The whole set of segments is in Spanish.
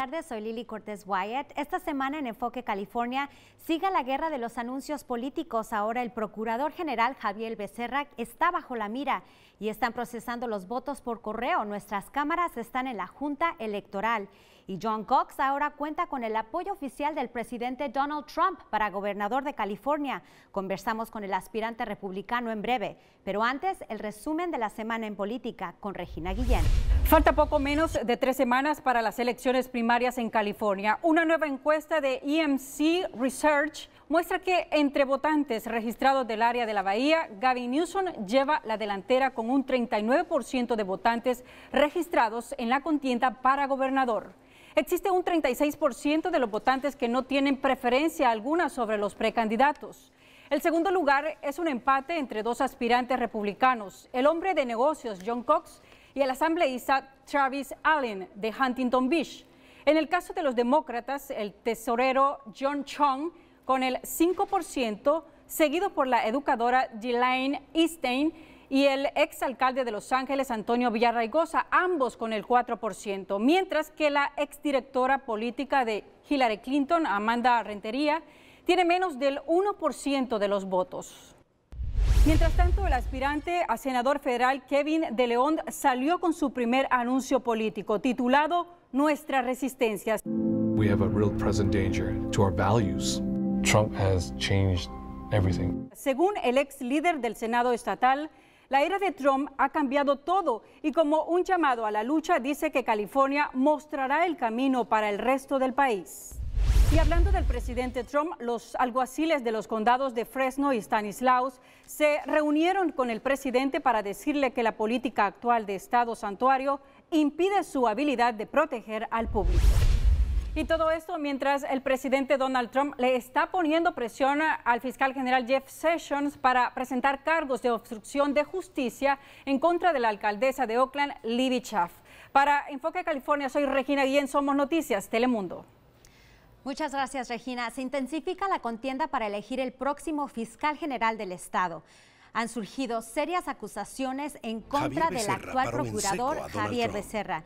tardes, soy Lili Cortés Wyatt. Esta semana en Enfoque California sigue la guerra de los anuncios políticos. Ahora el Procurador General Javier Becerra está bajo la mira y están procesando los votos por correo. Nuestras cámaras están en la Junta Electoral y John Cox ahora cuenta con el apoyo oficial del presidente Donald Trump para gobernador de California. Conversamos con el aspirante republicano en breve, pero antes el resumen de la semana en política con Regina Guillén. Falta poco menos de tres semanas para las elecciones primarias en California. Una nueva encuesta de EMC Research muestra que entre votantes registrados del área de la Bahía, Gavin Newsom lleva la delantera con un 39% de votantes registrados en la contienda para gobernador. Existe un 36% de los votantes que no tienen preferencia alguna sobre los precandidatos. El segundo lugar es un empate entre dos aspirantes republicanos, el hombre de negocios John Cox y el asambleísta Travis Allen de Huntington Beach. En el caso de los demócratas, el tesorero John Chung con el 5%, seguido por la educadora Jillaine Easton y el exalcalde de Los Ángeles, Antonio Villarraigosa, ambos con el 4%, mientras que la exdirectora política de Hillary Clinton, Amanda Rentería, tiene menos del 1% de los votos. Mientras tanto, el aspirante a senador federal Kevin de León salió con su primer anuncio político titulado Nuestras resistencias. Según el ex líder del Senado estatal, la era de Trump ha cambiado todo y como un llamado a la lucha dice que California mostrará el camino para el resto del país. Y hablando del presidente Trump, los alguaciles de los condados de Fresno y Stanislaus se reunieron con el presidente para decirle que la política actual de Estado Santuario impide su habilidad de proteger al público. Y todo esto mientras el presidente Donald Trump le está poniendo presión al fiscal general Jeff Sessions para presentar cargos de obstrucción de justicia en contra de la alcaldesa de Oakland, Libby Chaff. Para Enfoque California, soy Regina Guillén, Somos Noticias, Telemundo. Muchas gracias, Regina. Se intensifica la contienda para elegir el próximo fiscal general del Estado. Han surgido serias acusaciones en contra del actual procurador Javier Becerra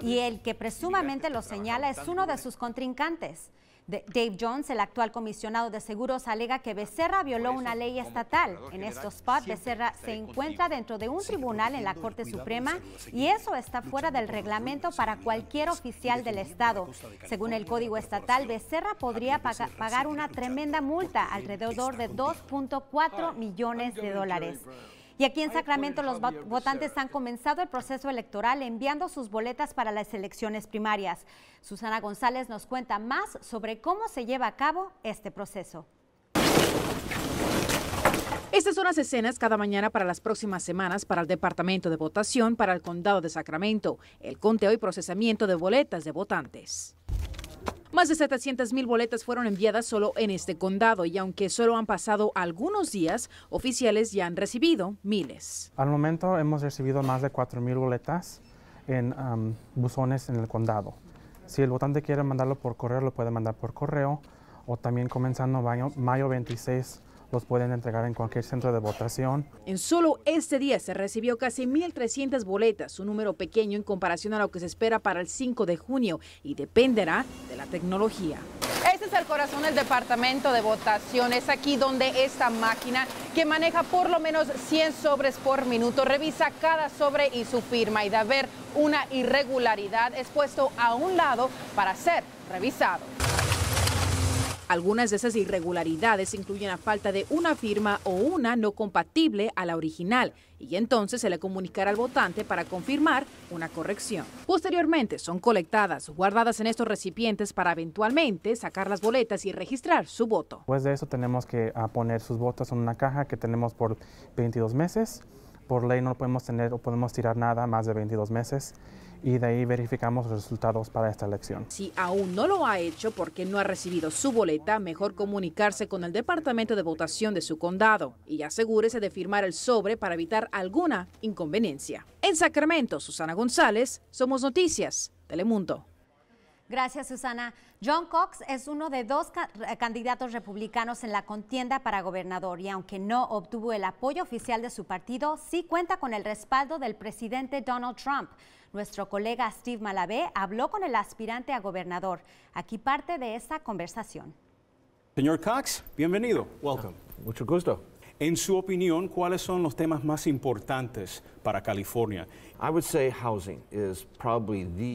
y el que presumamente lo señala es uno de sus contrincantes. Dave Jones, el actual comisionado de seguros, alega que Becerra violó una ley estatal. En estos spots, Becerra se encuentra dentro de un tribunal en la Corte Suprema y eso está fuera del reglamento para cualquier oficial del Estado. Según el Código Estatal, Becerra podría pagar una tremenda multa, alrededor de 2.4 millones de dólares. Y aquí en Sacramento los votantes han comenzado el proceso electoral enviando sus boletas para las elecciones primarias. Susana González nos cuenta más sobre cómo se lleva a cabo este proceso. Estas son las escenas cada mañana para las próximas semanas para el Departamento de Votación para el Condado de Sacramento, el conteo y procesamiento de boletas de votantes. Más de 700 mil boletas fueron enviadas solo en este condado y aunque solo han pasado algunos días, oficiales ya han recibido miles. Al momento hemos recibido más de 4 mil boletas en buzones en el condado. Si el votante quiere mandarlo por correo, lo puede mandar por correo o también comenzando mayo 26 los pueden entregar en cualquier centro de votación. En solo este día se recibió casi 1.300 boletas, un número pequeño en comparación a lo que se espera para el 5 de junio y dependerá de la tecnología. Este es el corazón del departamento de votación. Es aquí donde esta máquina, que maneja por lo menos 100 sobres por minuto, revisa cada sobre y su firma y de haber una irregularidad es puesto a un lado para ser revisado. Algunas de esas irregularidades incluyen la falta de una firma o una no compatible a la original y entonces se le comunicará al votante para confirmar una corrección. Posteriormente son colectadas, guardadas en estos recipientes para eventualmente sacar las boletas y registrar su voto. Después de eso tenemos que ah, poner sus votos en una caja que tenemos por 22 meses. Por ley no podemos tener o podemos tirar nada más de 22 meses y de ahí verificamos los resultados para esta elección. Si aún no lo ha hecho porque no ha recibido su boleta, mejor comunicarse con el departamento de votación de su condado y asegúrese de firmar el sobre para evitar alguna inconveniencia. En Sacramento, Susana González, Somos Noticias, Telemundo. Gracias, Susana. John Cox es uno de dos candidatos republicanos en la contienda para gobernador y aunque no obtuvo el apoyo oficial de su partido, sí cuenta con el respaldo del presidente Donald Trump. Nuestro colega Steve Malabé habló con el aspirante a gobernador. Aquí parte de esa conversación. Señor Cox, bienvenido. Welcome. Mucho gusto. En su opinión, ¿cuáles son los temas más importantes para California? I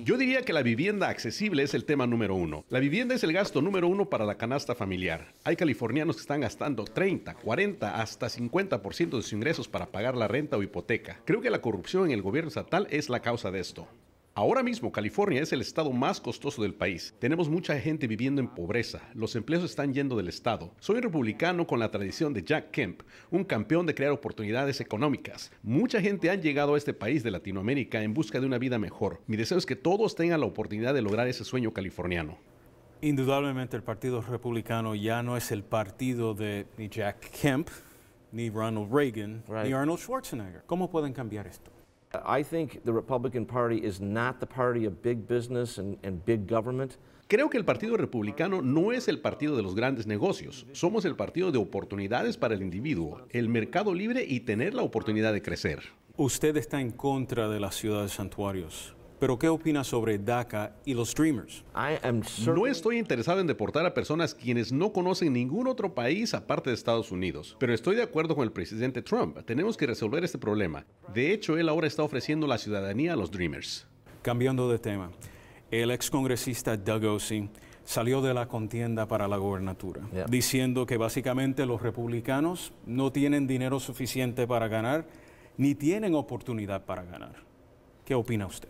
Yo diría que la vivienda accesible es el tema número uno. La vivienda es el gasto número uno para la canasta familiar. Hay californianos que están gastando 30, 40, hasta 50% de sus ingresos para pagar la renta o hipoteca. Creo que la corrupción en el gobierno estatal es la causa de esto. Ahora mismo California es el estado más costoso del país. Tenemos mucha gente viviendo en pobreza. Los empleos están yendo del estado. Soy republicano con la tradición de Jack Kemp, un campeón de crear oportunidades económicas. Mucha gente ha llegado a este país de Latinoamérica en busca de una vida mejor. Mi deseo es que todos tengan la oportunidad de lograr ese sueño californiano. Indudablemente el Partido Republicano ya no es el partido de ni Jack Kemp, ni Ronald Reagan, ni Arnold Schwarzenegger. ¿Cómo pueden cambiar esto? Creo que el Partido Republicano no es el partido de los grandes negocios. Somos el partido de oportunidades para el individuo, el mercado libre y tener la oportunidad de crecer. Usted está en contra de las ciudades santuarios. Pero ¿qué opina sobre DACA y los Dreamers? No estoy interesado en deportar a personas quienes no conocen ningún otro país aparte de Estados Unidos, pero estoy de acuerdo con el presidente Trump. Tenemos que resolver este problema. De hecho, él ahora está ofreciendo la ciudadanía a los Dreamers. Cambiando de tema, el excongresista Doug Ossie salió de la contienda para la gobernatura, diciendo que básicamente los republicanos no tienen dinero suficiente para ganar ni tienen oportunidad para ganar. ¿Qué opina usted?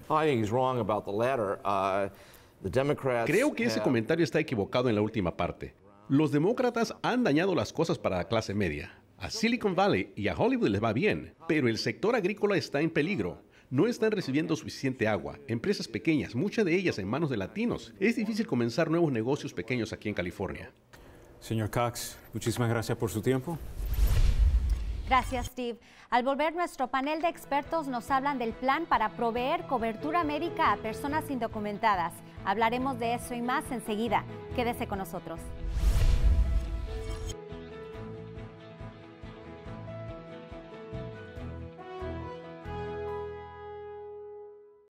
Creo que ese comentario está equivocado en la última parte. Los demócratas han dañado las cosas para la clase media. A Silicon Valley y a Hollywood les va bien, pero el sector agrícola está en peligro no están recibiendo suficiente agua. Empresas pequeñas, muchas de ellas en manos de latinos. Es difícil comenzar nuevos negocios pequeños aquí en California. Señor Cox, muchísimas gracias por su tiempo. Gracias, Steve. Al volver, nuestro panel de expertos nos hablan del plan para proveer cobertura médica a personas indocumentadas. Hablaremos de eso y más enseguida. Quédese con nosotros.